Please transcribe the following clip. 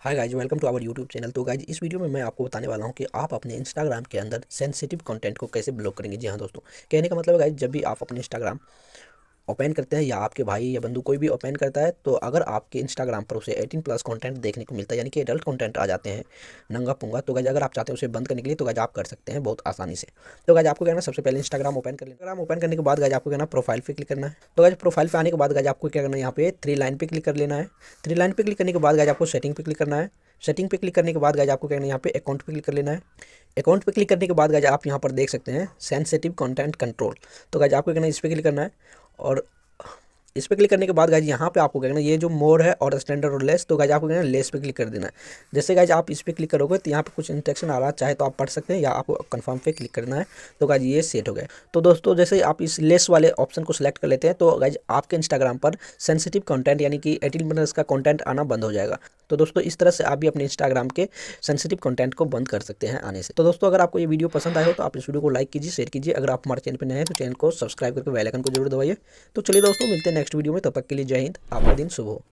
hi guys welcome to our YouTube channel तो guys इस video में मैं आपको बताने वाला हूं कि आप अपने इंस्टाग्राम के अंदर सेंसिटिव कंटेंट को कैसे ब्लॉक करेंगे जी हाँ दोस्तों कहने का मतलब है गाइज जब भी आप अपने इंस्टाग्राम ओपन करते हैं या आपके भाई या बंधु कोई भी ओपन करता है तो अगर आपके इंस्टाग्राम पर उसे 18 प्लस कंटेंट देखने को मिलता है यानी कि एडल्ट कंटेंट आ जाते हैं नंगा पुंगा तो गज अगर आप चाहते हैं उसे बंद करने के लिए तो गज आप कर सकते हैं बहुत आसानी से तो गज आपको कहना सबसे पहले इंस्टाग्राम ओपन कर इंस्टाग्राम ओपन करने के बाद गज आपको कहना प्रोफाइल पर क्लिक करना है तो गज प्रोफाइल पर आने के बाद गज आपको क्या करना है यहाँ पे थ्री लाइन पर क्लिक कर लेना है थ्री लाइन पर क्लिक करने के बाद गज आपको सेटिंग पर क्लिक करना है सेटिंग पे क्लिक करने के बाद गाइज आपको कहना है यहाँ पे अकाउंट पे क्लिक कर लेना है अकाउंट पे क्लिक करने के बाद गाइज आप यहाँ पर देख सकते हैं सेंसिटिव कंटेंट कंट्रोल तो गाइज आपको कहना है इस पर क्लिक करना है और इस पर क्लिक करने के बाद गाइज यहाँ पे आपको कहना ये जो मोर है और स्टैंडर्ड और लेस तो गाइज आपको कहना लेस पे क्लिक कर देना है जैसे गाइज आप इस पर क्लिक करोगे तो यहाँ पे कुछ इंस्ट्रक्शन आ रहा है चाहे तो आप पढ़ सकते हैं या आपको कन्फर्म पे क्लिक करना है तो गाइज ये सेट हो गया तो दोस्तों जैसे आप इस लेस वाले ऑप्शन को सिलेक्ट कर लेते हैं तो गाइज आपके इंस्टाग्राम पर सेंसिटिव कॉन्टेंट यानी कि एटीन मिनट्स का कॉन्टेंट आना बंद हो जाएगा तो दोस्तों इस तरह से आप भी अपने इंस्टाग्राम के सेंसिटिव कंटेंट को बंद कर सकते हैं आने से तो दोस्तों अगर आपको ये वीडियो पसंद आए हो तो आप इस वीडियो को लाइक कीजिए शेयर कीजिए अगर आप हमारे चैनल पर नए हैं तो चैनल को सब्सक्राइब करके आइकन को जरूर दबाइए तो चलिए दोस्तों मिलते हैं नेक्स्ट नेक्स्ट वीडियो में तब तक के लिए जय हिंद आपका दिन शुभ हो